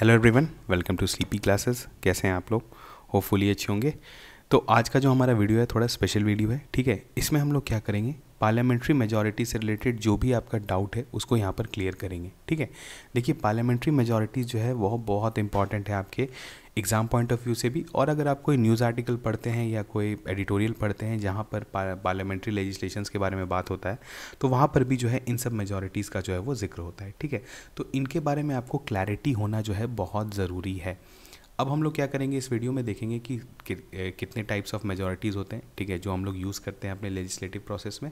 hello everyone welcome to sleepy classes कैसे हैं आप लोग होपफुली अच्छे होंगे तो आज का जो हमारा वीडियो है थोड़ा स्पेशल वीडियो है ठीक है इसमें हम लोग क्या करेंगे पार्लियामेंट्री मेजॉरिटी से रिलेटेड जो भी आपका डाउट है उसको यहाँ पर क्लियर करेंगे ठीक है देखिए पार्लियामेंट्री मेजॉरिटी जो है वह बहुत इंपॉर्टेंट है आपके एग्ज़ाम पॉइंट ऑफ व्यू से भी और अगर आप कोई न्यूज़ आर्टिकल पढ़ते हैं या कोई एडिटोरियल पढ़ते हैं जहाँ पर पार्लियामेंट्री लेजिस्लेशन के बारे में बात होता है तो वहाँ पर भी जो है इन सब मेजॉरिटीज़ का जो है वो जिक्र होता है ठीक है तो इनके बारे में आपको क्लैरिटी होना जो है बहुत ज़रूरी है अब हम लोग क्या करेंगे इस वीडियो में देखेंगे कि कि कितने टाइप्स ऑफ मेजोरिटीज़ होते हैं ठीक है जो हम लोग यूज़ करते हैं अपने लेजिस्लेटिव प्रोसेस में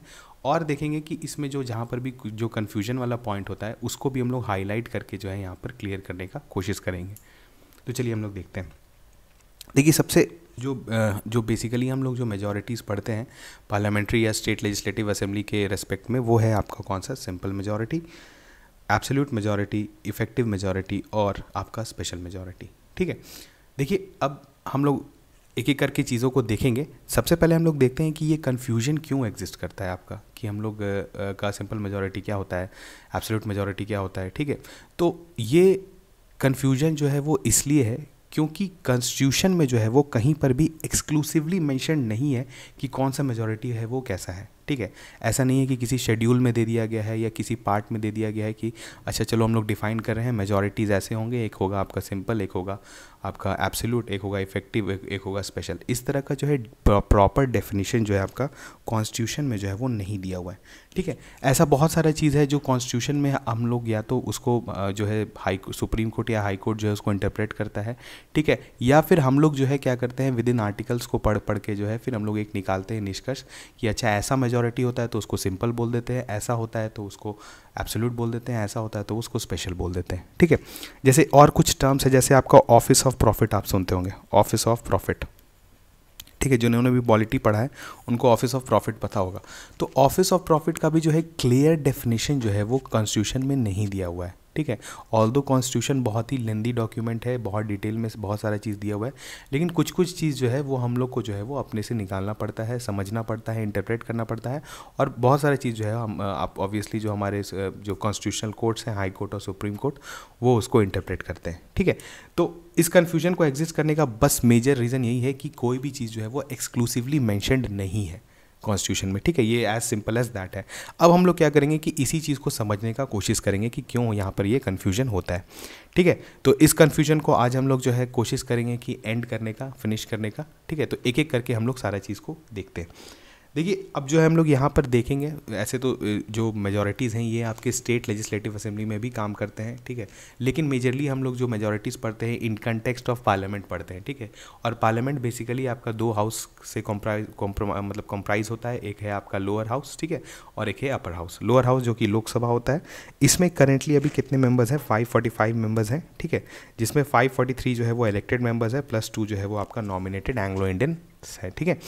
और देखेंगे कि इसमें जो जहाँ पर भी जो कन्फ्यूजन वाला पॉइंट होता है उसको भी हम लोग हाईलाइट करके जो है यहाँ पर क्लियर करने का कोशिश करेंगे तो चलिए हम लोग देखते हैं देखिए सबसे जो जो बेसिकली हम लोग जो मेजॉरिटीज़ पढ़ते हैं पार्लियामेंट्री या स्टेट लेजिस्लेटिव असेंबली के रेस्पेक्ट में वो है आपका कौन सा simple majority absolute majority effective majority और आपका स्पेशल मेजोरिटी ठीक है देखिए अब हम लोग एक एक करके चीज़ों को देखेंगे सबसे पहले हम लोग देखते हैं कि ये कन्फ्यूजन क्यों एग्जिस्ट करता है आपका कि हम लोग का सिंपल मेजोरिटी क्या होता है एब्सोल्यूट मेजोरिटी क्या होता है ठीक है तो ये कन्फ्यूजन जो है वो इसलिए है क्योंकि कॉन्स्टिट्यूशन में जो है वो कहीं पर भी एक्सक्लूसिवली मेंशन नहीं है कि कौन सा मेजोरिटी है वो कैसा है ठीक है ऐसा नहीं है कि किसी शेड्यूल में दे दिया गया है या किसी पार्ट में दे दिया गया है कि अच्छा चलो हम लोग डिफाइन कर रहे हैं मेजोरिटीज़ ऐसे होंगे एक होगा आपका सिंपल एक होगा आपका एब्सोल्यूट एक होगा इफेक्टिव एक होगा स्पेशल इस तरह का जो है प्रॉपर डेफिनेशन जो है आपका कॉन्स्टिट्यूशन में जो है वो नहीं दिया हुआ है ठीक है ऐसा बहुत सारा चीज़ है जो कॉन्स्टिट्यूशन में हम लोग या तो उसको जो है हाई सुप्रीम कोर्ट या हाई कोर्ट जो है उसको इंटरप्रेट करता है ठीक है या फिर हम लोग जो है क्या करते हैं विद इन आर्टिकल्स को पढ़ पढ़ के जो है फिर हम लोग एक निकालते हैं निष्कर्ष कि अच्छा ऐसा मेजोरिटी होता है तो उसको सिंपल बोल देते हैं ऐसा होता है तो उसको एब्सोल्यूट बोल देते हैं ऐसा होता है तो उसको स्पेशल बोल देते हैं ठीक है जैसे और कुछ टर्म्स है जैसे आपका ऑफिस ऑफ प्रॉफिट आप सुनते होंगे ऑफिस ऑफ प्रॉफिट ठीक है जिन्होंने भी पॉलिटी पढ़ा है उनको ऑफिस ऑफ प्रॉफिट पता होगा तो ऑफिस ऑफ प्रॉफिट का भी जो है क्लियर डेफिनेशन जो है वो कॉन्स्टिट्यूशन में नहीं दिया हुआ है ठीक है ऑल दो कॉन्स्टिट्यूशन बहुत ही लेंदी डॉक्यूमेंट है बहुत डिटेल में बहुत सारा चीज़ दिया हुआ है लेकिन कुछ कुछ चीज़ जो है वो हम लोग को जो है वो अपने से निकालना पड़ता है समझना पड़ता है इंटरप्रेट करना पड़ता है और बहुत सारी चीज़ जो है हम आप ऑब्वियसली जो हमारे जो कॉन्स्टिट्यूशनल कोर्ट्स हैं हाई कोर्ट और सुप्रीम कोर्ट वो उसको इंटरप्रेट करते हैं ठीक है तो इस कन्फ्यूजन को एग्जिस्ट करने का बस मेजर रीज़न यही है कि कोई भी चीज़ जो है वो एक्सक्लूसिवली मैंशनड नहीं है कॉन्स्टिट्यूशन में ठीक है ये एज सिंपल एज दैट है अब हम लोग क्या करेंगे कि इसी चीज़ को समझने का कोशिश करेंगे कि क्यों यहाँ पर ये कन्फ्यूजन होता है ठीक है तो इस कन्फ्यूजन को आज हम लोग जो है कोशिश करेंगे कि एंड करने का फिनिश करने का ठीक है तो एक एक करके हम लोग सारा चीज़ को देखते हैं देखिए अब जो है हम लोग यहाँ पर देखेंगे ऐसे तो जो मेजोरिटीज़ हैं ये आपके स्टेट लेजिस्लेटिव असेंबली में भी काम करते हैं ठीक है लेकिन मेजरली हम लोग जो मेजोरिटीज़ पढ़ते हैं इन कंटेक्सट ऑफ पार्लियामेंट पढ़ते हैं ठीक है और पार्लियामेंट बेसिकली आपका दो हाउस से कॉम्प्राइज मतलब कॉम्प्राइज़ होता है एक है आपका लोअर हाउस ठीक है और एक है अपर हाउस लोअर हाउस जो कि लोकसभा होता है इसमें करेंटली अभी कितने मेंबर्स हैं फाइव फोर्टी फाइव मेम्बर्स हैं ठीक है जिसमें फाइव फोर्टी थ्री जो है वो इलेक्टेड मेंबर्स है प्लस टू जो है वो आपका नॉमिनेटेड एंग्लो इंडियन है ठीक है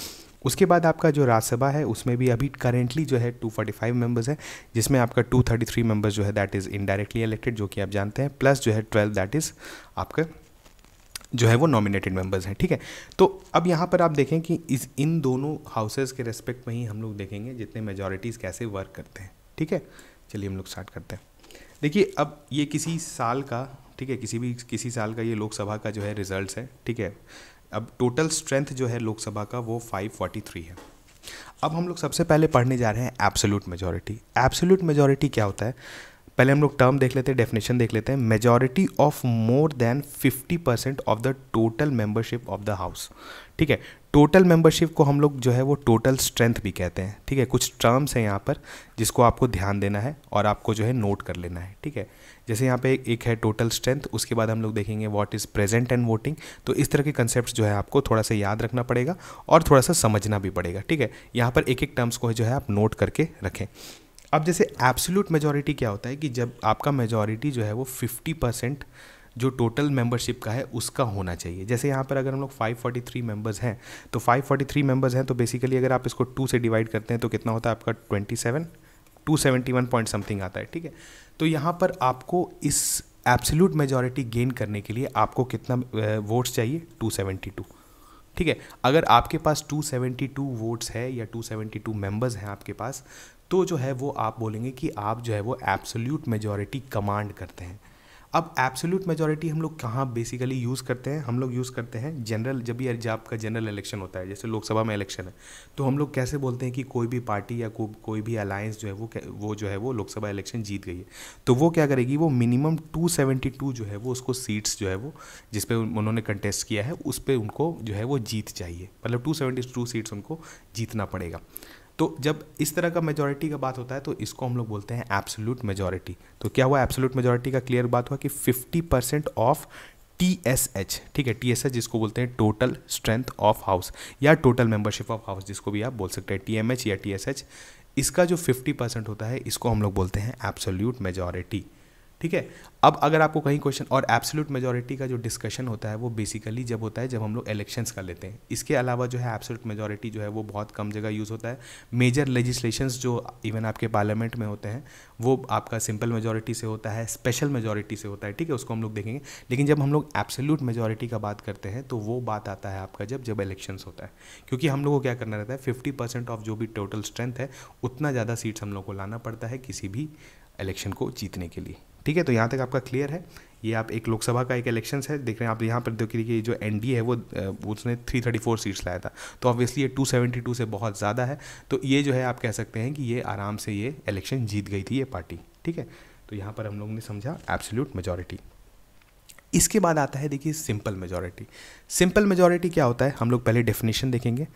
उसके बाद आपका जो राज्यसभा है उसमें भी अभी करेंटली जो है 245 मेम्बर्स हैं जिसमें आपका 233 मेम्बर्स जो है दैट इज़ इनडायरेक्टली इलेक्टेड जो कि आप जानते हैं प्लस जो है 12 दैट इज़ आपका जो है वो नॉमिनेटेड मेंबर्स हैं ठीक है तो अब यहाँ पर आप देखें कि इस इन दोनों हाउसेज़ के रेस्पेक्ट में ही हम लोग देखेंगे जितने मेजोरिटीज़ कैसे वर्क करते हैं ठीक है चलिए हम लोग स्टार्ट करते हैं देखिए अब ये किसी साल का ठीक है किसी भी किसी साल का ये लोकसभा का जो है रिजल्ट है ठीक है अब टोटल स्ट्रेंथ जो है लोकसभा का वो 543 है अब हम लोग सबसे पहले पढ़ने जा रहे हैं एब्सोल्यूट मेजोरिटी एब्सोल्यूट मेजोरिटी क्या होता है पहले हम लोग टर्म देख लेते हैं डेफिनेशन देख लेते हैं majority of more than 50 percent of the total membership of the house ठीक है टोटल मेंबरशिप को हम लोग जो है वो टोटल स्ट्रेंथ भी कहते हैं ठीक है कुछ टर्म्स हैं यहाँ पर जिसको आपको ध्यान देना है और आपको जो है नोट कर लेना है ठीक है जैसे यहाँ पे एक है टोटल स्ट्रेंथ उसके बाद हम लोग देखेंगे what is present and voting तो इस तरह के कंसेप्ट जो है आपको थोड़ा सा याद रखना पड़ेगा और थोड़ा सा समझना भी पड़ेगा ठीक है यहाँ पर एक एक टर्म्स को जो है आप नोट करके रखें अब जैसे एब्सोल्यूट मेजोरिटी क्या होता है कि जब आपका मेजोरिटी जो है वो फिफ्टी परसेंट जो टोटल मेंबरशिप का है उसका होना चाहिए जैसे यहाँ पर अगर हम लोग 543 मेंबर्स हैं तो 543 मेंबर्स हैं तो बेसिकली अगर आप इसको टू से डिवाइड करते हैं तो कितना होता है आपका 27 two seventy one point something आता है ठीक है तो यहाँ पर आपको इस एब्सोल्यूट मेजॉरिटी गेन करने के लिए आपको कितना वोट्स चाहिए टू सेवेंटी टू ठीक है अगर आपके पास टू सेवेंटी टू वोट्स है या टू सेवेंटी टू मेम्बर्स हैं आपके पास तो जो है वो आप बोलेंगे कि आप जो है वो एब्सोल्यूट मेजोरिटी कमांड करते हैं अब एब्सोल्यूट मेजोरिटी हम लोग कहाँ बेसिकली यूज़ करते हैं हम लोग यूज़ करते हैं जनरल जब भी जब आपका जनरल इलेक्शन होता है जैसे लोकसभा में इलेक्शन है तो हम लोग कैसे बोलते हैं कि कोई भी पार्टी या को, कोई भी अलायंस जो है वो वो जो है वो लोकसभा इलेक्शन जीत गई है तो वो क्या करेगी वो मिनिमम 272 जो है वो उसको सीट्स जो है वो जिस पर उन्होंने कंटेस्ट किया है उस पर उनको जो है वो जीत चाहिए मतलब टू सीट्स उनको जीतना पड़ेगा तो जब इस तरह का मेजोरिटी का बात होता है तो इसको हम लोग बोलते हैं एब्सोल्यूट मेजोरिटी तो क्या हुआ एब्सोल्यूट मेजोरिटी का क्लियर बात हुआ कि 50 percent of T S H ठीक है टी एस एच जिसको बोलते हैं टोटल स्ट्रेंथ ऑफ हाउस या टोटल मेंबरशिप ऑफ हाउस जिसको भी आप बोल सकते हैं टी एम एच या टी एस एच इसका जो 50 परसेंट होता है इसको हम लोग बोलते हैं एब्सोल्यूट मेजोरिटी ठीक है अब अगर आपको कहीं क्वेश्चन और एब्सोल्यूट मेजोरिटी का जो डिस्कशन होता है वो बेसिकली जब होता है जब हम लोग इलेक्शंस का लेते हैं इसके अलावा जो है एब्सोल्यूट मेजोरिटी जो है वो बहुत कम जगह यूज़ होता है मेजर लेजिस्लेशंस जो इवन आपके पार्लियामेंट में होते हैं वो आपका सिंपल मेजोरिटी से होता है स्पेशल मेजोरिटी से होता है ठीक है उसको हम लोग देखेंगे लेकिन जब हम लोग एब्सोल्यूट मेजोरिटी का बात करते हैं तो वो बात आता है आपका जब जब इलेक्शंस होता है क्योंकि हम लोग को क्या करना रहता है फिफ्टी परसेंट ऑफ जो भी टोटल स्ट्रेंथ है उतना ज़्यादा सीट्स हम लोग को लाना पड़ता है किसी भी इलेक्शन को जीतने के लिए ठीक है तो यहाँ तक आपका क्लियर है ये आप एक लोकसभा का एक इलेक्शन है देख रहे हैं आप यहाँ पर देखिए कि जो एन है वो उसने 334 सीट्स लाया था तो ऑब्वियसली ये 272 से बहुत ज़्यादा है तो ये जो है आप कह सकते हैं कि ये आराम से ये इलेक्शन जीत गई थी ये पार्टी ठीक है तो यहाँ पर हम लोग ने समझा एब्सोल्यूट मेजोरिटी इसके बाद आता है देखिए सिंपल मेजॉरिटी सिंपल मेजॉरिटी क्या होता है हम लोग पहले डेफिनेशन देखेंगे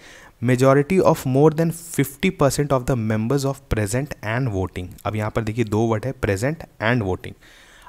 majority of more than 50 percent of the members of present and voting अब यहाँ पर देखिए दो वर्ड है प्रेजेंट एंड वोटिंग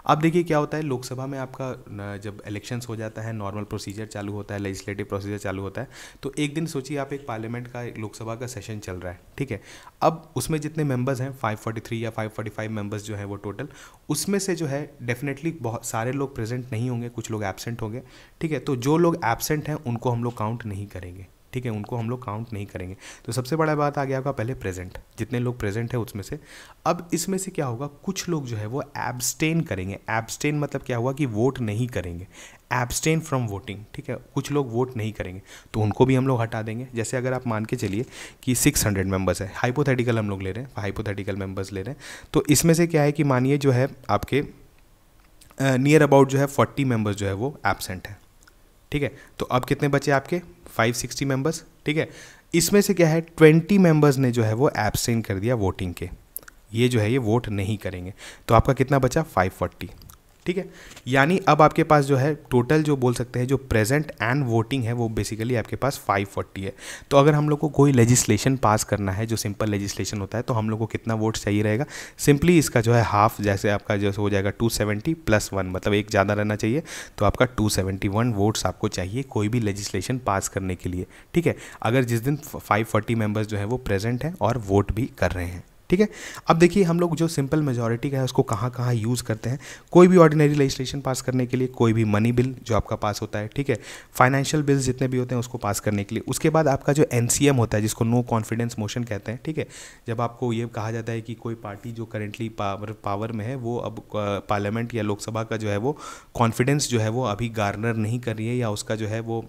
अब देखिए क्या होता है लोकसभा में आपका जब इलेक्शंस हो जाता है नॉर्मल प्रोसीजर चालू होता है लेजिस्लेटिव प्रोसीजर चालू होता है तो एक दिन सोचिए आप एक पार्लियामेंट का एक लोकसभा का सेशन चल रहा है ठीक है अब उसमें जितने मेंबर्स हैं 543 या 545 मेंबर्स जो हैं वो टोटल उसमें से जो है डेफिनेटली बहुत सारे लोग प्रेजेंट नहीं होंगे कुछ लोग एबसेंट होंगे ठीक है तो जो लोग एबसेंट हैं उनको हम लोग काउंट नहीं करेंगे ठीक है उनको हम लोग काउंट नहीं करेंगे तो सबसे बड़ा बात आ गया आपका पहले प्रेजेंट जितने लोग प्रेजेंट है उसमें से अब इसमें से क्या होगा कुछ लोग जो है वो एब्सटेन करेंगे एब्सटेन मतलब क्या हुआ कि वोट नहीं करेंगे एब्सटेन फ्रॉम वोटिंग ठीक है कुछ लोग वोट नहीं करेंगे तो उनको भी हम लोग हटा देंगे जैसे अगर आप मान के चलिए कि 600 हंड्रेड मेम्बर्स है हाइपोथेटिकल हम लोग ले रहे हैं हाइपोथेटिकल मेम्बर्स ले रहे हैं तो इसमें से क्या है कि मानिए जो है आपके नियर uh, अबाउट जो है 40 मेम्बर्स जो है वो एबसेंट है ठीक है तो अब कितने बचे आपके फाइव सिक्सटी मेम्बर्स ठीक है इसमें से क्या है ट्वेंटी मेम्बर्स ने जो है वो एबसेंट कर दिया वोटिंग के ये जो है ये वोट नहीं करेंगे तो आपका कितना बचा फाइव फोर्टी ठीक है यानी अब आपके पास जो है टोटल जो बोल सकते हैं जो प्रेजेंट एंड वोटिंग है वो बेसिकली आपके पास 540 है तो अगर हम लोग को कोई लेजिस्लेशन पास करना है जो सिंपल लेजिस्लेशन होता है तो हम लोग को कितना वोट चाहिए रहेगा सिंपली इसका जो है हाफ जैसे आपका जैसे हो जाएगा 270 प्लस वन मतलब एक ज़्यादा रहना चाहिए तो आपका 271 वोट्स आपको चाहिए कोई भी लेजिस्लेशन पास करने के लिए ठीक है अगर जिस दिन 540 मेंबर्स जो है वो प्रेजेंट हैं और वोट भी कर रहे हैं ठीक है अब देखिए हम लोग जो सिंपल मेजोरिटी का है उसको कहाँ कहाँ यूज़ करते हैं कोई भी ऑर्डिनरी लेजिस्लेशन पास करने के लिए कोई भी मनी बिल जो आपका पास होता है ठीक है फाइनेंशियल बिल्स जितने भी होते हैं उसको पास करने के लिए उसके बाद आपका जो एन होता है जिसको नो कॉन्फिडेंस मोशन कहते हैं ठीक है जब आपको ये कहा जाता है कि कोई पार्टी जो करेंटली पावर पावर में है वो अब पार्लियामेंट या लोकसभा का जो है वो कॉन्फिडेंस जो है वो अभी गार्नर नहीं कर रही है या उसका जो है वो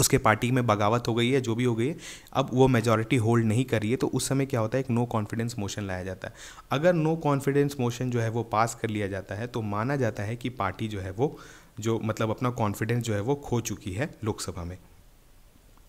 उसके पार्टी में बगावत हो गई है जो भी हो गई है अब वो मेजॉरिटी होल्ड नहीं कर रही है तो उस समय क्या होता है एक नो कॉन्फिडेंस मोशन लाया जाता है अगर नो कॉन्फिडेंस मोशन जो है वो पास कर लिया जाता है तो माना जाता है कि पार्टी जो है वो जो मतलब अपना कॉन्फिडेंस जो है वो खो चुकी है लोकसभा में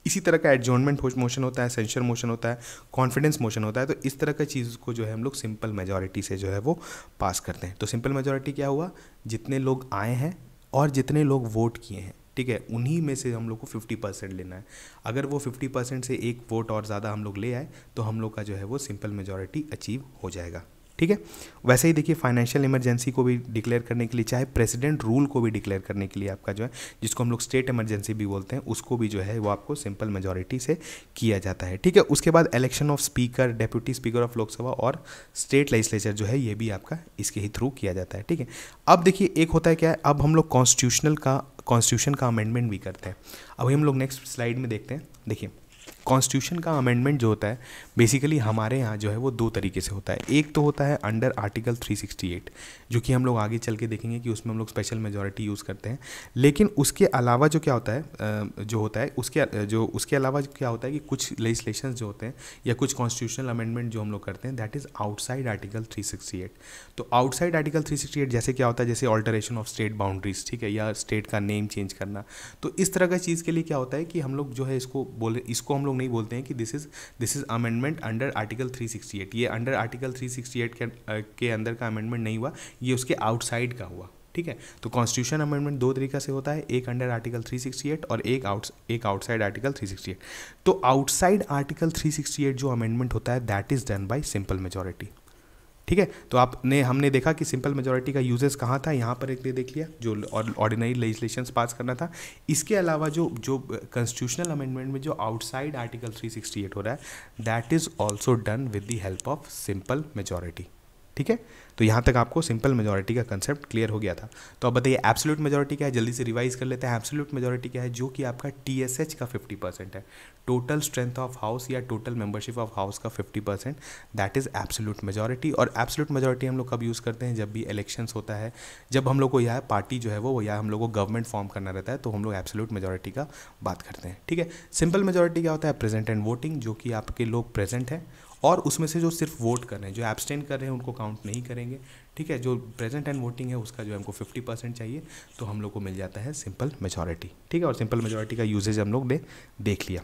इसी तरह का एडजोनमेंट मोशन होता है सेंशर मोशन होता है कॉन्फिडेंस मोशन होता है तो इस तरह का चीज़ को जो है हम लोग सिंपल मेजोरिटी से जो है वो पास करते हैं तो सिंपल मेजॉरिटी क्या हुआ जितने लोग आए हैं और जितने लोग वोट किए हैं ठीक है उन्हीं में से हम लोग को फिफ्टी परसेंट लेना है अगर वो फिफ्टी परसेंट से एक वोट और ज़्यादा हम लोग ले आए तो हम लोग का जो है वो सिंपल मेजोरिटी अचीव हो जाएगा ठीक है वैसे ही देखिए फाइनेंशियल इमरजेंसी को भी डिक्लेयर करने के लिए चाहे प्रेसिडेंट रूल को भी डिक्लेयर करने के लिए आपका जो है जिसको हम लोग स्टेट इमरजेंसी भी बोलते हैं उसको भी जो है वो आपको सिंपल मेजोरिटी से किया जाता है ठीक है उसके बाद election of speaker deputy speaker of Lok Sabha और स्टेट लेजिस्लेचर जो है ये भी आपका इसके ही थ्रू किया जाता है ठीक है अब देखिए एक होता है क्या है अब हम लोग कॉन्स्टिट्यूशनल का कॉन्स्टिट्यूशन का अमेंडमेंट भी करते हैं अभी हम लोग नेक्स्ट स्लाइड में देखते हैं देखिए कॉन्स्टिट्यूशन का अमेंडमेंट जो होता है बेसिकली हमारे यहाँ जो है वो दो तरीके से होता है एक तो होता है अंडर आर्टिकल 368 जो कि हम लोग आगे चल के देखेंगे कि उसमें हम लोग स्पेशल मेजोरिटी यूज़ करते हैं लेकिन उसके अलावा जो क्या होता है जो होता है उसके जो उसके अलावा क्या होता है कि कुछ लेजिस्लेशन जो होते हैं या कुछ कॉन्स्टिट्यूशनल अमेंडमेंट जो हम लोग करते हैं दैट इज़ आउटसाइड आर्टिकल 368 तो आउटसाइड आर्टिकल 368 जैसे क्या होता है जैसे ऑल्टरेशन ऑफ स्टेट बाउंड्रीज ठीक है या स्टेट का नेम चेंज करना तो इस तरह का चीज़ के लिए क्या होता है कि हम लोग जो है इसको बोले इसको हम लोग नहीं बोलते हैं कि this is this is amendment under article 368 ये अंडर आर्टिकल 368 के के अंदर का अमेंडमेंट नहीं हुआ ये उसके आउटसाइड का हुआ ठीक है तो कॉन्स्टिट्यूशन अमेंडमेंट दो तरीका से होता है एक अंडर आर्टिकल 368 और एक आउट एक आउटसाइड आर्टिकल 368 तो आउटसाइड आर्टिकल 368 जो अमेंडमेंट होता है that is done by simple majority ठीक है तो आपने हमने देखा कि सिंपल मेजोरिटी का यूजेस कहाँ था यहाँ पर एक दे देख लिया जो ऑर्डिनरी लेजिस्लेशन पास करना था इसके अलावा जो जो कॉन्स्टिट्यूशनल अमेंडमेंट में जो आउटसाइड आर्टिकल 368 हो रहा है that is also done with the help of simple majority ठीक है तो यहाँ तक आपको सिंपल मेजोरिटी का कंसेप्ट क्लियर हो गया था तो अब बताइए एब्सोल्यूट मेजोरिटी क्या है जल्दी से रिवाइज कर लेते हैं एब्सोल्यूट मेजोरिटी क्या है जो कि आपका टी एस एच का फिफ्टी परसेंट है टोटल स्ट्रेंथ ऑफ हाउस या टोटल मेंबरशिप ऑफ हाउस का fifty percent that is absolute majority और एब्सोल्यूट मेजोरिटी हम लोग कब यूज़ करते हैं जब भी इलेक्शन होता है जब हम लोग को यह पार्टी जो है वो या हम लोग को गवर्नमेंट फॉर्म करना रहता है तो हम लोग एब्सोल्यूट मेजोरिटी का बात करते हैं ठीक है सिंपल मेजोरिटी क्या होता है प्रेजेंट एंड वोटिंग जो कि आपके लोग प्रेजेंट हैं और उसमें से जो सिर्फ वोट कर रहे हैं जो एब्सटेंड कर रहे हैं उनको काउंट नहीं करेंगे ठीक है जो प्रेजेंट एंड वोटिंग है उसका जो हमको फिफ्टी परसेंट चाहिए तो हम लोग को मिल जाता है सिंपल मेजोरिटी ठीक है और सिंपल मेजोरिटी का यूजेज हम लोग ने देख लिया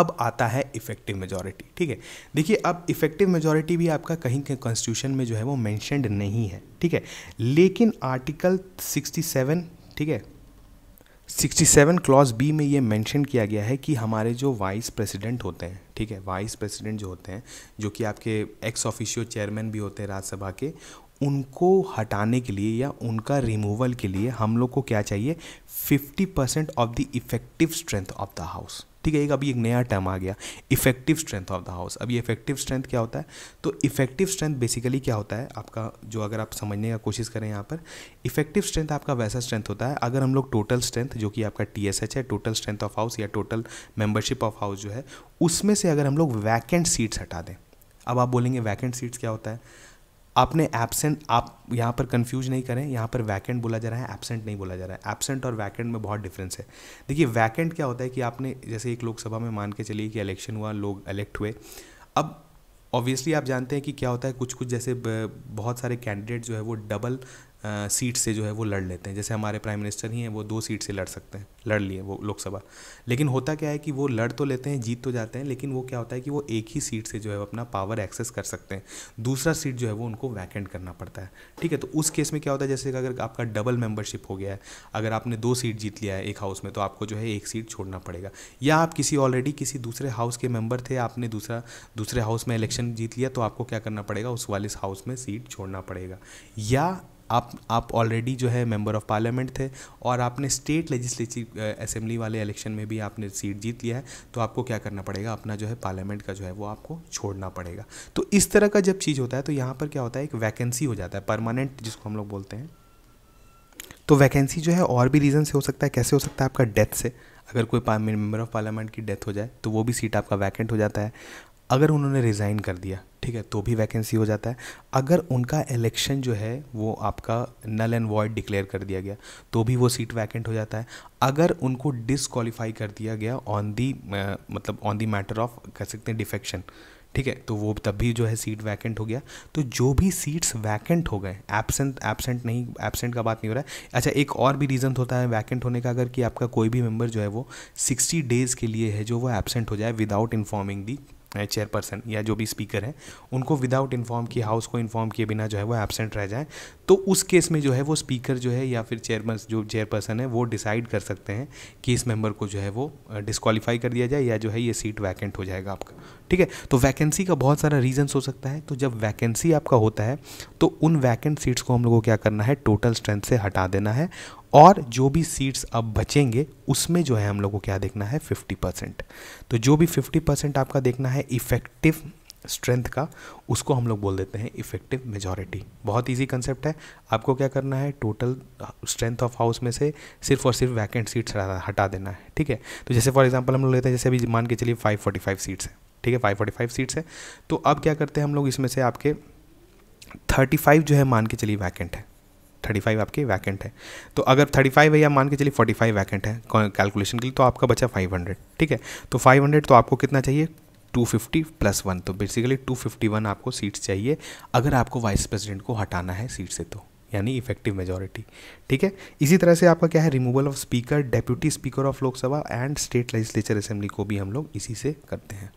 अब आता है इफेक्टिव मेजोरिटी ठीक है देखिए अब इफेक्टिव मेजोरिटी भी आपका कहीं के कॉन्स्टिट्यूशन में जो है वो मैंशनड नहीं है ठीक है लेकिन आर्टिकल सिक्सटी ठीक है 67 क्लॉज बी में ये मेंशन किया गया है कि हमारे जो वाइस प्रेसिडेंट होते हैं ठीक है वाइस प्रेसिडेंट जो होते हैं जो कि आपके एक्स ऑफिशियो चेयरमैन भी होते हैं राज्यसभा के उनको हटाने के लिए या उनका रिमूवल के लिए हम लोग को क्या चाहिए 50 percent of the effective strength of the house ठीक है एक अभी एक नया टर्म आ गया effective strength of the house अब ये इफेक्टिव स्ट्रेंथ क्या होता है तो इफेक्टिव स्ट्रेंथ बेसिकली क्या होता है आपका जो अगर आप समझने का कोशिश करें यहाँ पर इफेक्टिव स्ट्रेंथ आपका वैसा स्ट्रेंथ होता है अगर हम लोग टोटल स्ट्रेंथ जो कि आपका टी है टोटल स्ट्रेंथ ऑफ हाउस या टोटल मेम्बरशिप ऑफ हाउस जो है उसमें से अगर हम लोग वैकेंट सीट्स हटा दें अब आप बोलेंगे वैकेंट सीट्स क्या होता है आपने एबसेंट आप यहाँ पर कंफ्यूज नहीं करें यहाँ पर वैकेंट बोला जा रहा है एबसेंट नहीं बोला जा रहा है एबसेंट और वैकेंट में बहुत डिफरेंस है देखिए वैकेंट क्या होता है कि आपने जैसे एक लोकसभा में मान के चलिए कि इलेक्शन हुआ लोग इलेक्ट हुए अब ऑब्वियसली आप जानते हैं कि क्या होता है कुछ कुछ जैसे बहुत सारे कैंडिडेट जो है वो डबल सीट से जो है वो लड़ लेते हैं जैसे हमारे प्राइम मिनिस्टर ही हैं वो दो सीट से लड़ सकते हैं लड़ लिए वो लोकसभा लेकिन होता क्या है कि वो लड़ तो लेते हैं जीत तो जाते हैं लेकिन वो क्या होता है कि वो एक ही सीट से जो है अपना पावर एक्सेस कर सकते हैं दूसरा सीट जो है वो उनको वैकेंट करना पड़ता है ठीक है तो उस केस में क्या होता है जैसे अगर आपका डबल मेंबरशिप हो गया है अगर आपने दो सीट जीत लिया है एक हाउस में तो आपको जो है एक सीट छोड़ना पड़ेगा या आप किसी ऑलरेडी किसी दूसरे हाउस के मेंबर थे आपने दूसरा दूसरे हाउस में इलेक्शन जीत लिया तो आपको क्या करना पड़ेगा उस वाले हाउस में सीट छोड़ना पड़ेगा या आप आप ऑलरेडी जो है मेंबर ऑफ पार्लियामेंट थे और आपने स्टेट लेजिस्लेटिव असेंबली वाले इलेक्शन में भी आपने सीट जीत लिया है तो आपको क्या करना पड़ेगा अपना जो है पार्लियामेंट का जो है वो आपको छोड़ना पड़ेगा तो इस तरह का जब चीज़ होता है तो यहाँ पर क्या होता है एक वैकेंसी हो जाता है परमानेंट जिसको हम लोग बोलते हैं तो वैकेंसी जो है और भी रीज़न से हो सकता है कैसे हो सकता है आपका डेथ से अगर कोई मेम्बर ऑफ पार्लियामेंट की डेथ हो जाए तो वो भी सीट आपका वैकेंट हो जाता है अगर उन्होंने रिज़ाइन कर दिया ठीक है तो भी वैकेंसी हो जाता है अगर उनका इलेक्शन जो है वो आपका नल एंड वॉइड डिक्लेयर कर दिया गया तो भी वो सीट वैकेंट हो जाता है अगर उनको डिसक्वालीफाई कर दिया गया ऑन दी मतलब ऑन दी मैटर ऑफ कह सकते हैं डिफेक्शन ठीक है तो वो तब भी जो है सीट वैकेंट हो गया तो जो भी सीट्स वैकेंट हो गए एबसेंट एबसेंट नहीं एबसेंट का बात नहीं हो रहा है अच्छा एक और भी रीज़न होता है वैकेंट होने का अगर कि आपका कोई भी मेंबर जो है वो सिक्सटी डेज़ के लिए है जो वो एबसेंट हो जाए विदाउट इन्फॉर्मिंग दी चेयरपर्सन या जो भी स्पीकर हैं उनको विदाउट इन्फॉर्म किए हाउस को इन्फॉर्म किए बिना जो है वो एबसेंट रह जाएँ तो उस केस में जो है वो स्पीकर जो है या फिर चेयरमैन जो चेयरपर्सन है वो डिसाइड कर सकते हैं कि इस मेंबर को जो है वो डिस्कवालीफाई कर दिया जाए या जो है ये सीट वैकेंट हो जाएगा आपका ठीक है तो वैकेंसी का बहुत सारा रीजन्स हो सकता है तो जब वैकेंसी आपका होता है तो उन वैकेंट सीट्स को हम लोग को क्या करना है टोटल स्ट्रेंथ से हटा देना है और जो भी सीट्स अब बचेंगे उसमें जो है हम लोग को क्या देखना है 50 परसेंट तो जो भी 50 परसेंट आपका देखना है इफेक्टिव स्ट्रेंथ का उसको हम लोग बोल देते हैं इफेक्टिव मेजॉरिटी बहुत इजी कंसेप्ट है आपको क्या करना है टोटल स्ट्रेंथ ऑफ हाउस में से सिर्फ और सिर्फ वैकेंट सीट्स हटा देना है ठीक है तो जैसे फॉर एग्जांपल हम लोग लेते हैं जैसे अभी मान के चलिए 545 सीट्स हैं ठीक है 545 सीट्स हैं तो अब क्या करते हैं हम लोग इसमें से आपके 35 जो है मान के चलिए वैकेंट है 35 आपके वैकेंट है तो अगर 35 है या मान के चलिए 45 वैकेंट है कैलकुलेशन के लिए तो आपका बचा 500 ठीक है तो 500 तो आपको कितना चाहिए 250 प्लस वन तो बेसिकली 251 आपको सीट्स चाहिए अगर आपको वाइस प्रेसिडेंट को हटाना है सीट से तो यानी इफेक्टिव मेजोरिटी ठीक है इसी तरह से आपका क्या है removal of speaker deputy speaker of Lok Sabha and state legislature assembly को भी हम लोग इसी से करते हैं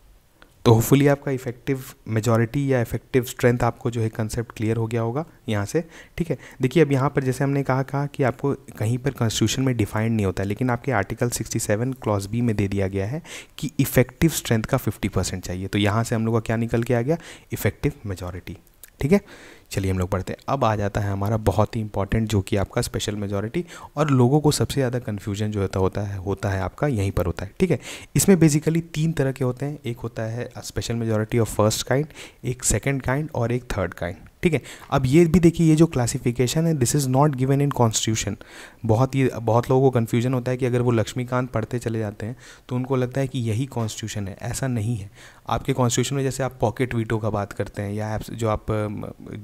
तो होपफुली आपका इफेक्टिव मेजॉरिटी या इफेक्टिव स्ट्रेंथ आपको जो है कंसेप्ट क्लियर हो गया होगा यहाँ से ठीक है देखिए अब यहाँ पर जैसे हमने कहा कहा कि आपको कहीं पर कॉन्स्टिट्यूशन में डिफाइंड नहीं होता है लेकिन आपके आर्टिकल 67 क्लॉज बी में दे दिया गया है कि इफेक्टिव स्ट्रेंथ का 50 परसेंट चाहिए तो यहाँ से हम लोग का क्या निकल के आ गया इफेक्टिव मेजॉरिटी ठीक है चलिए हम लोग पढ़ते हैं अब आ जाता है हमारा बहुत ही इंपॉर्टेंट जो कि आपका स्पेशल मेजोरिटी और लोगों को सबसे ज़्यादा कन्फ्यूजन जो होता होता है होता है आपका यहीं पर होता है ठीक है इसमें बेसिकली तीन तरह के होते हैं एक होता है special majority of first kind एक सेकेंड काइंड और एक थर्ड काइंड ठीक है अब ये भी देखिए ये जो क्लासिफिकेशन है this is not given in constitution बहुत ये बहुत लोगों को कन्फ्यूजन होता है कि अगर वो लक्ष्मीकांत पढ़ते चले जाते हैं तो उनको लगता है कि यही कॉन्स्टिट्यूशन है ऐसा नहीं है आपके कॉन्स्टिट्यूशन में जैसे आप पॉकेट वीटो का बात करते हैं या जो आप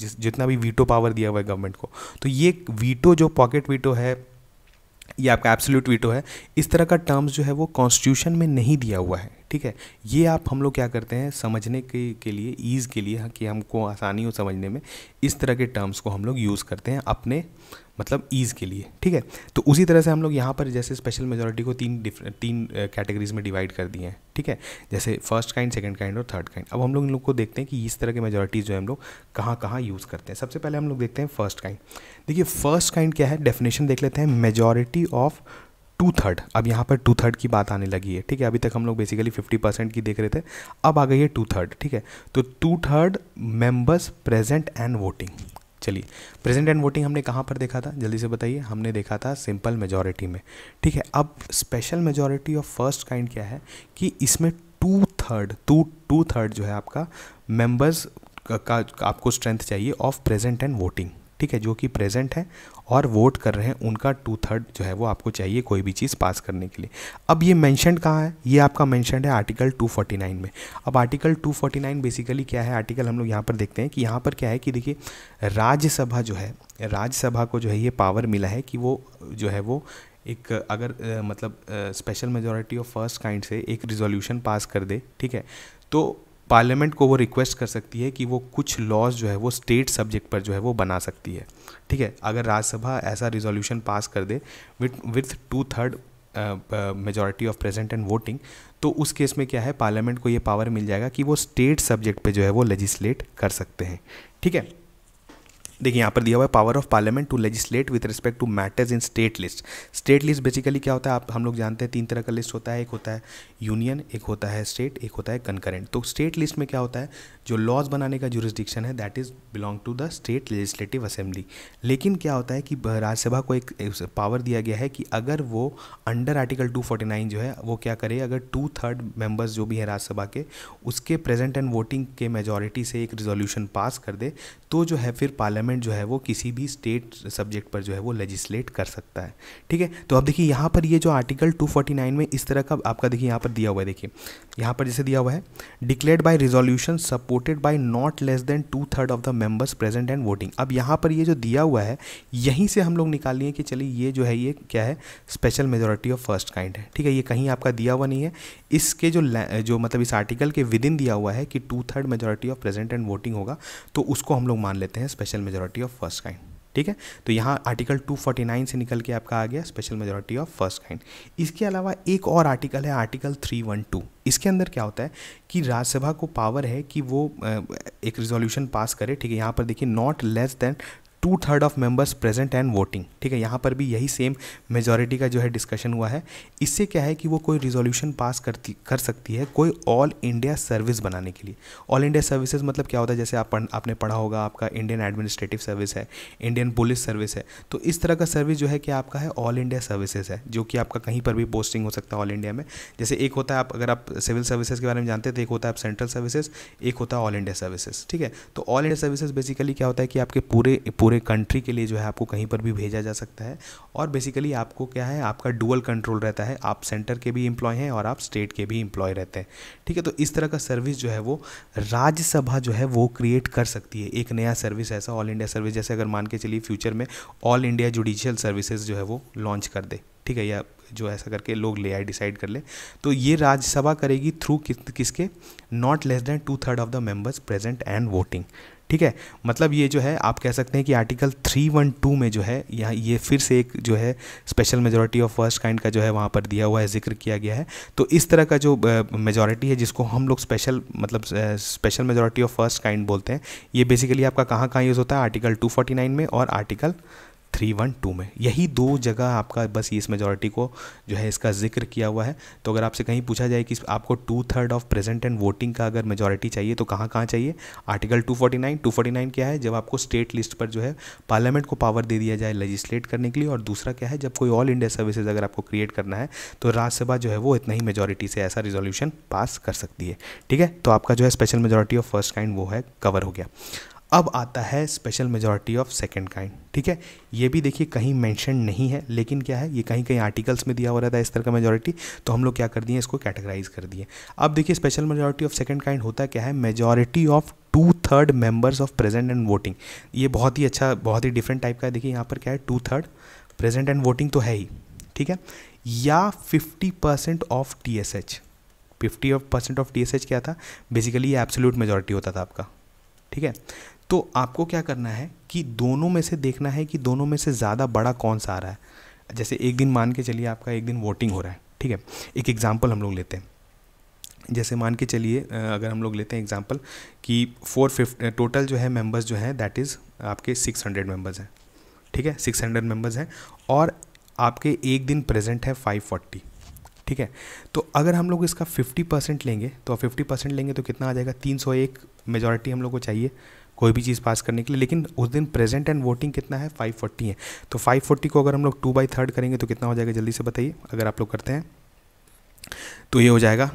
जिस जितना भी वीटो पावर दिया हुआ है गवर्नमेंट को तो ये वीटो जो पॉकेट वीटो है ये आपका एब्सोल्यूट वीटो है इस तरह का टर्म्स जो है वो कॉन्स्टिट्यूशन में नहीं दिया हुआ है ठीक है ये आप हम लोग क्या करते हैं समझने के के लिए ईज़ के लिए कि हमको आसानी हो समझने में इस तरह के टर्म्स को हम लोग यूज़ करते हैं अपने मतलब ईज़ के लिए ठीक है तो उसी तरह से हम लोग यहाँ पर जैसे स्पेशल मेजोरिटी को तीन डिफरेंट तीन कैटेगरीज में डिवाइड कर दिए हैं ठीक है जैसे फर्स्ट काइंड सेकंड काइंड और थर्ड काइंड अब हम लोग इन लोग को देखते हैं कि इस तरह के मेजोरिटीज़ जो है हम लोग कहाँ कहाँ यूज़ करते हैं सबसे पहले हम लोग देखते हैं फर्स्ट काइंड देखिए फर्स्ट काइंड क्या है डेफिनेशन देख लेते हैं मेजोरिटी ऑफ टू थर्ड अब यहाँ पर टू थर्ड की बात आने लगी है ठीक है अभी तक हम लोग बेसिकली फिफ्टी परसेंट की देख रहे थे अब आ गई है टू थर्ड ठीक है तो two third members present and voting चलिए प्रेजेंट एंड वोटिंग हमने कहाँ पर देखा था जल्दी से बताइए हमने देखा था सिंपल मेजोरिटी में ठीक है अब special majority of first kind क्या है कि इसमें two third two two third जो है आपका मेंबर्स का, का आपको स्ट्रेंथ चाहिए ऑफ प्रेजेंट एंड वोटिंग ठीक है जो कि प्रेजेंट है और वोट कर रहे हैं उनका टू थर्ड जो है वो आपको चाहिए कोई भी चीज़ पास करने के लिए अब ये मैंशन कहाँ है ये आपका मैंशन है आर्टिकल 249 में अब आर्टिकल 249 बेसिकली क्या है आर्टिकल हम लोग यहाँ पर देखते हैं कि यहाँ पर क्या है कि देखिए राज्यसभा जो है राज्यसभा को जो है ये पावर मिला है कि वो जो है वो एक अगर मतलब special majority of first kind से एक रिजोल्यूशन पास कर दे ठीक है तो पार्लियामेंट को वो रिक्वेस्ट कर सकती है कि वो कुछ लॉज जो है वो स्टेट सब्जेक्ट पर जो है वो बना सकती है ठीक है अगर राज्यसभा ऐसा रिजोल्यूशन पास कर दे with with two third majority of present and voting तो उस केस में क्या है पार्लियामेंट को ये पावर मिल जाएगा कि वो स्टेट सब्जेक्ट पे जो है वो लेजिस्लेट कर सकते हैं ठीक है देखिए यहाँ पर दिया हुआ है power of parliament to legislate with respect to matters in state list state list basically क्या होता है आप हम लोग जानते हैं तीन तरह का लिस्ट होता है एक होता है यूनियन एक होता है स्टेट एक होता है कंकरेंट तो स्टेट लिस्ट में क्या होता है जो लॉज बनाने का जुरिस्डिक्शन है that is belong to the state legislative assembly लेकिन क्या होता है कि राज्यसभा को एक पावर दिया गया है कि अगर वो अंडर आर्टिकल टू जो है वो क्या करे अगर टू थर्ड मेंबर्स जो भी हैं राज्यसभा के उसके प्रेजेंट एंड वोटिंग के मेजोरिटी से एक रिजोल्यूशन पास कर दे तो जो है फिर पार्लियामेंट गवर्नमेंट जो है वो किसी भी स्टेट सब्जेक्ट पर जो है वो लेजिस्लेट कर सकता है ठीक है तो अब देखिए यहाँ पर ये जो आर्टिकल 249 में इस तरह का आपका देखिए यहाँ पर दिया हुआ है देखिए यहाँ पर जैसे दिया हुआ है declared by resolution supported by not less than two third of the members present and voting अब यहाँ पर ये जो दिया हुआ है यहीं से हम लोग निकालिए कि चलिए ये जो है ये क्या है special majority of first kind है ठीक है ये कहीं आपका दिया हुआ नहीं है इसके जो जो मतलब इस आर्टिकल के विद इन दिया हुआ है कि two third majority of present and voting होगा तो उसको हम लोग मान लेते हैं special majority majority of first kind ठीक है तो यहाँ आर्टिकल 249 से निकल के आपका आ गया special majority of first kind इसके अलावा एक और आर्टिकल है आर्टिकल 312 इसके अंदर क्या होता है कि राज्यसभा को पावर है कि वो एक रिजोल्यूशन पास करे ठीक है यहाँ पर देखिए not less than two third of members present and voting ठीक है यहाँ पर भी यही सेम मेजोरिटी का जो है डिस्कशन हुआ है इससे क्या है कि वो कोई रिजोल्यूशन पास करती कर सकती है कोई ऑल इंडिया सर्विस बनाने के लिए ऑल इंडिया सर्विसेज मतलब क्या होता है जैसे आप आपने पढ़ा होगा आपका इंडियन एडमिनिस्ट्रेटिव सर्विस है इंडियन पुलिस सर्विस है तो इस तरह का सर्विस जो है कि आपका है ऑल इंडिया सर्विसेज है जो कि आपका कहीं पर भी पोस्टिंग हो सकता है ऑल इंडिया में जैसे एक होता है आप अगर आप सिविल सर्विसेज के बारे में जानते हैं तो एक होता है आप सेंट्रल सर्विसेज एक होता है ऑल इंडिया सर्विसेज ठीक है तो ऑल इंडिया सर्विसेज बेसिकली क्या होता है कि आपके पूरे पूरे पूरे कंट्री के लिए जो है आपको कहीं पर भी भेजा जा सकता है और बेसिकली आपको क्या है आपका डुअल कंट्रोल रहता है आप सेंटर के भी इंप्लॉय हैं और आप स्टेट के भी इंप्लॉय रहते हैं ठीक है तो इस तरह का सर्विस जो है वो राज्यसभा जो है वो क्रिएट कर सकती है एक नया सर्विस ऐसा ऑल इंडिया सर्विस जैसे अगर मान के चलिए फ्यूचर में ऑल इंडिया जुडिशियल सर्विसेज जो है वो लॉन्च कर दे ठीक है या जो ऐसा करके लोग ले आए डिसाइड कर ले तो ये राज्यसभा करेगी थ्रू किस किसके not less than two third of the members present and voting ठीक है मतलब ये जो है आप कह सकते हैं कि आर्टिकल 312 में जो है यहाँ ये फिर से एक जो है special majority of first kind का जो है वहाँ पर दिया हुआ है जिक्र किया गया है तो इस तरह का जो मेजोरिटी है जिसको हम लोग स्पेशल मतलब special majority of first kind बोलते हैं ये बेसिकली आपका कहाँ कहाँ यूज़ होता है आर्टिकल टू में और आर्टिकल थ्री वन टू में यही दो जगह आपका बस इस मेजोरिटी को जो है इसका जिक्र किया हुआ है तो अगर आपसे कहीं पूछा जाए कि आपको two third of present and voting का अगर मेजोरिटी चाहिए तो कहाँ कहाँ चाहिए आर्टिकल 249 249 क्या है जब आपको स्टेट लिस्ट पर जो है पार्लियामेंट को पावर दे दिया जाए लेजिस्लेट करने के लिए और दूसरा क्या है जब कोई ऑल इंडिया सर्विसेज अगर आपको क्रिएट करना है तो राज्यसभा जो है वो इतना ही मेजोरिटी से ऐसा रिजोल्यूशन पास कर सकती है ठीक है तो आपका जो है special majority of first kind वो है कवर हो गया अब आता है special majority of second kind ठीक है ये भी देखिए कहीं मेंशन नहीं है लेकिन क्या है ये कहीं कहीं आर्टिकल्स में दिया हो रहा था इस तरह का मेजोरिटी तो हम लोग क्या कर दिए इसको कैटेगराइज कर दिए अब देखिए special majority of second kind होता क्या है majority of two third members of present and voting ये बहुत ही अच्छा बहुत ही डिफरेंट टाइप का है देखिए यहाँ पर क्या है two third present and voting तो है ही ठीक है या fifty percent of T S H fifty percent of T S H क्या था बेसिकली ये एब्सोल्यूट मेजोरिटी होता था आपका ठीक है तो आपको क्या करना है कि दोनों में से देखना है कि दोनों में से ज़्यादा बड़ा कौन सा आ रहा है जैसे एक दिन मान के चलिए आपका एक दिन वोटिंग हो रहा है ठीक है एक एग्ज़ाम्पल हम लोग लेते हैं जैसे मान के चलिए अगर हम लोग लेते हैं एग्ज़ाम्पल कि फोर फिफ्टी टोटल जो है मेंबर्स जो है दैट इज़ आपके सिक्स हंड्रेड मेम्बर्स हैं ठीक है सिक्स हंड्रेड मेम्बर्स हैं और आपके एक दिन प्रेजेंट है फाइव फोर्टी ठीक है तो अगर हम लोग इसका फिफ्टी परसेंट लेंगे तो फिफ्टी परसेंट लेंगे तो कितना आ जाएगा तीन सौ एक मेजोरिटी हम लोग को चाहिए कोई भी चीज़ पास करने के लिए लेकिन उस दिन प्रेजेंट एंड वोटिंग कितना है फाइव फोर्टी है तो फाइव फोर्टी को अगर हम लोग टू बाई थर्ड करेंगे तो कितना हो जाएगा जल्दी से बताइए अगर आप लोग करते हैं तो ये हो जाएगा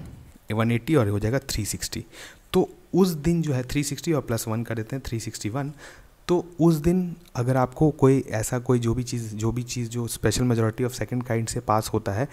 वन एट्टी और ये हो जाएगा थ्री सिक्सटी तो उस दिन जो है थ्री सिक्सटी और प्लस वन कर देते हैं थ्री सिक्सटी वन तो उस दिन अगर आपको कोई ऐसा कोई जो भी चीज़ जो भी चीज़ जो special majority of second kind से पास होता है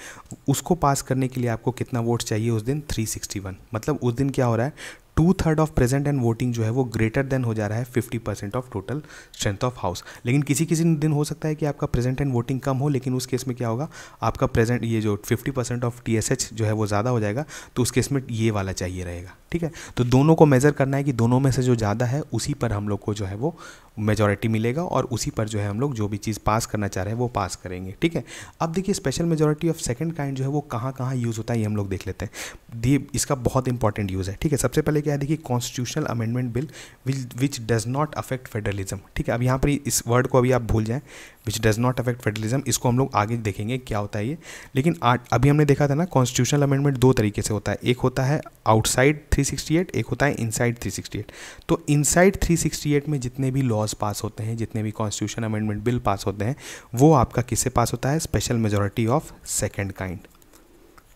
उसको पास करने के लिए आपको कितना वोट चाहिए उस दिन 361 मतलब उस दिन क्या हो रहा है two third of present and voting जो है वो ग्रेटर देन हो जा रहा है fifty percent of total strength of house लेकिन किसी किसी दिन हो सकता है कि आपका प्रेजेंट एंड वोटिंग कम हो लेकिन उस केस में क्या होगा आपका प्रेजेंट ये जो फिफ्टी परसेंट ऑफ टी जो है वो ज़्यादा हो जाएगा तो उस केस में ये वाला चाहिए रहेगा ठीक है तो दोनों को मेज़र करना है कि दोनों में से जो ज़्यादा है उसी पर हम लोग को जो है वो मेजोरिटी मिलेगा और उसी पर जो है हम लोग जो भी चीज़ पास करना चाह रहे हैं वो पास करेंगे ठीक है अब देखिए special majority of second kind जो है वो कहाँ कहाँ यूज़ होता है ये हम लोग देख लेते हैं दी इसका बहुत इंपॉर्टेंट यूज़ है ठीक है सबसे पहले क्या क्या है देखिए constitutional amendment bill which does not affect federalism ठीक है अब यहाँ पर इस वर्ड को अभी आप भूल जाएं which does not affect federalism इसको हम लोग आगे देखेंगे क्या होता है ये लेकिन अभी हमने देखा था ना कॉन्स्टिट्यूशनल अमेंडमेंट दो तरीके से होता है एक होता है आउटसाइड 368 एक होता है इनसाइड 368 तो इनसाइड 368 में जितने भी लॉज पास होते हैं जितने भी कॉन्स्टिट्यूशन अमेंडमेंट बिल पास होते हैं वो आपका किससे पास होता है special majority of second kind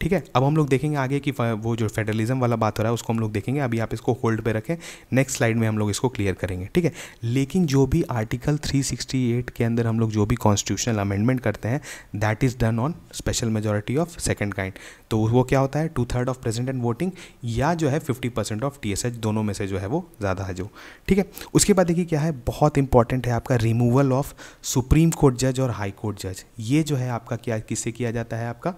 ठीक है अब हम लोग देखेंगे आगे कि वो जो फेडरलिज्म वाला बात हो रहा है उसको हम लोग देखेंगे अभी आप इसको होल्ड पे रखें नेक्स्ट स्लाइड में हम लोग इसको क्लियर करेंगे ठीक है लेकिन जो भी आर्टिकल 368 के अंदर हम लोग जो भी कॉन्स्टिट्यूशनल अमेंडमेंट करते हैं that is done on special majority of second kind तो वो क्या होता है two third of present and voting या जो है फिफ्टी परसेंट ऑफ टी दोनों में से जो है वो ज़्यादा है जो ठीक है उसके बाद देखिए क्या है बहुत इंपॉर्टेंट है आपका रिमूवल ऑफ सुप्रीम कोर्ट जज और हाई कोर्ट जज ये जो है आपका क्या किससे किया जाता है आपका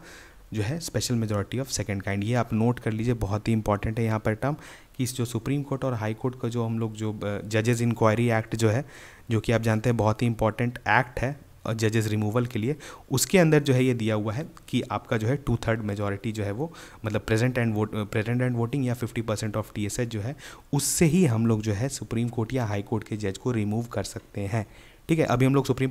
जो है special majority of second kind ये आप नोट कर लीजिए बहुत ही इंपॉर्टेंट है यहाँ पर टर्म कि जो सुप्रीम कोर्ट और हाई कोर्ट का जो हम लोग जो जजेज इंक्वायरी एक्ट जो है जो कि आप जानते हैं बहुत ही इंपॉर्टेंट एक्ट है जजेस रिमूवल के लिए उसके अंदर जो है ये दिया हुआ है कि आपका जो है टू थर्ड मेजोरिटी जो है वो मतलब present and vote present and voting या फिफ्टी परसेंट ऑफ टी जो है उससे ही हम लोग जो है सुप्रीम कोर्ट या हाई कोर्ट के जज को रिमूव कर सकते हैं ठीक है अभी हम लोग सुप्रीम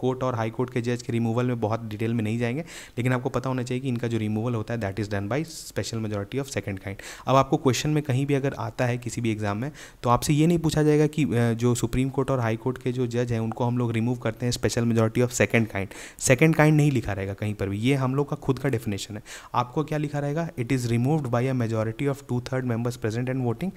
कोर्ट और हाई कोर्ट के जज के रिमूवल में बहुत डिटेल में नहीं जाएंगे लेकिन आपको पता होना चाहिए कि इनका जो रिमूवल होता है that is done by special majority of second kind अब आपको क्वेश्चन में कहीं भी अगर आता है किसी भी एग्जाम में तो आपसे ये नहीं पूछा जाएगा कि जो सुप्रीम कोर्ट और हाई कोर्ट के जो जज हैं उनको हम लोग रिमूव करते हैं special majority of second kind second kind नहीं लिखा रहेगा कहीं पर भी ये हम लोग का खुद का डेफिनेशन है आपको क्या लिखा रहेगा it is removed by a majority of two third members present and voting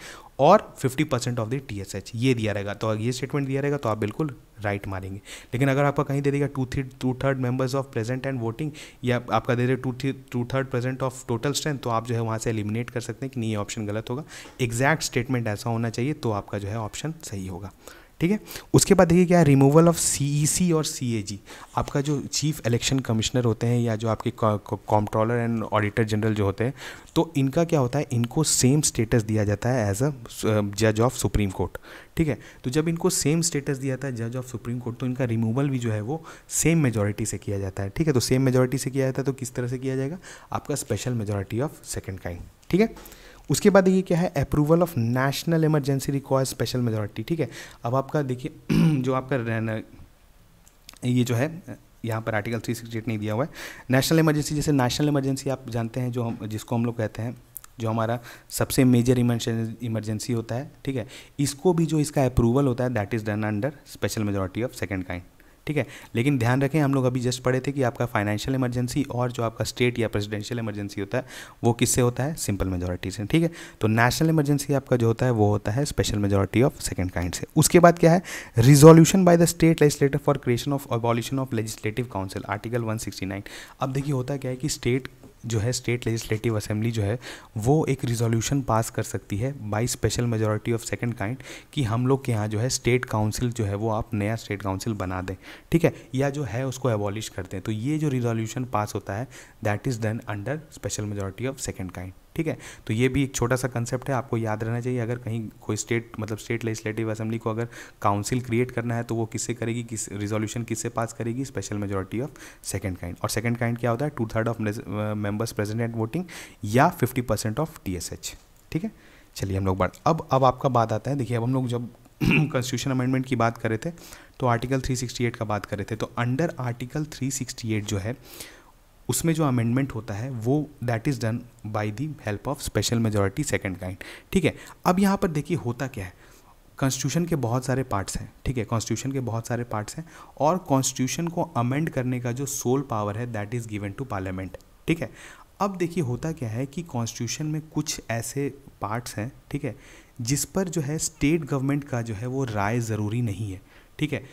और fifty percent of the T ये दिया रहेगा तो ये स्टेटमेंट दिया रहेगा तो आप बिल्कुल राइट मारेंगे लेकिन अगर आपका कहीं दे देगा two three two third members of present and voting या आपका दे देगा two three two third present of total strength तो आप जो है वहाँ से एलिमिनेट कर सकते हैं कि नहीं ये ऑप्शन गलत होगा एग्जैक्ट स्टेटमेंट ऐसा होना चाहिए तो आपका जो है ऑप्शन सही होगा ठीक है उसके बाद देखिए क्या रिमूवल ऑफ सी और सी आपका जो चीफ इलेक्शन कमिश्नर होते हैं या जो आपके कॉम्प्ट्रोलर एंड ऑडिटर जनरल जो होते हैं तो इनका क्या होता है इनको सेम स्टेटस दिया जाता है एज अ जज ऑफ सुप्रीम कोर्ट ठीक है तो जब इनको सेम स्टेटस दिया जाता है जज ऑफ सुप्रीम कोर्ट तो इनका रिमूवल भी जो है वो सेम मेजोरिटी से किया जाता है ठीक है तो सेम मेजोरिटी से किया जाता है तो किस तरह से किया जाएगा आपका special majority of second kind ठीक है उसके बाद देखिए क्या है approval of national emergency require special majority ठीक है अब आपका देखिए जो आपका ये जो है यहाँ पर आर्टिकल थ्री सिक्सटी एट नहीं दिया हुआ है नेशनल इमरजेंसी जैसे नेशनल इमरजेंसी आप जानते हैं जो हम जिसको हम लोग कहते हैं जो हमारा सबसे मेजर इमरजेंसी होता है ठीक है इसको भी जो इसका अप्रूवल होता है that is done under special majority of second kind ठीक है लेकिन ध्यान रखें हम लोग अभी जस्ट पढ़े थे कि आपका फाइनेंशियल इमरजेंसी और जो आपका स्टेट या प्रेसिडेंशियल इमरजेंसी होता है वो किससे होता है सिंपल मेजोरिटी से ठीक है तो नेशनल इमरजेंसी आपका जो होता है वो होता है special majority of second kind से उसके बाद क्या है resolution by the state legislator for creation of abolition of legislative council article one अब देखिए होता क्या है कि स्टेट जो है स्टेट लेजिस्लेटिव असेंबली जो है वो एक रिजोल्यूशन पास कर सकती है by special majority of second kind कि हम लोग के यहाँ जो है स्टेट काउंसिल जो है वो आप नया स्टेट काउंसिल बना दें ठीक है या जो है उसको एबॉलिश कर दें तो ये जो रिजोल्यूशन पास होता है that is done under special majority of second kind ठीक है तो ये भी एक छोटा सा कंसेप्ट है आपको याद रहना चाहिए अगर कहीं कोई स्टेट मतलब स्टेट लेजिस्लेटिव असेंबली को अगर काउंसिल क्रिएट करना है तो वो किससे करेगी किस रिजोल्यूशन किससे पास करेगी special majority of second kind और सेकंड काइंड क्या होता है two third of members present and voting या फिफ्टी परसेंट ऑफ टी ठीक है चलिए हम लोग बात अब अब आपका बात आता है देखिए अब हम लोग जब कॉन्स्टिट्यूशन अमेंडमेंट की बात कर रहे थे तो आर्टिकल 368 का बात कर रहे थे तो अंडर आर्टिकल 368 जो है उसमें जो अमेंडमेंट होता है वो that is done by the help of special majority second kind ठीक है अब यहाँ पर देखिए होता क्या है कॉन्स्टिट्यूशन के बहुत सारे पार्ट्स हैं ठीक है कॉन्स्टिट्यूशन के बहुत सारे पार्ट्स हैं और कॉन्स्टिट्यूशन को अमेंड करने का जो सोल पावर है that is given to parliament ठीक है अब देखिए होता क्या है कि कॉन्स्टिट्यूशन में कुछ ऐसे पार्ट्स हैं ठीक है जिस पर जो है स्टेट गवर्नमेंट का जो है वो राय ज़रूरी नहीं है ठीक है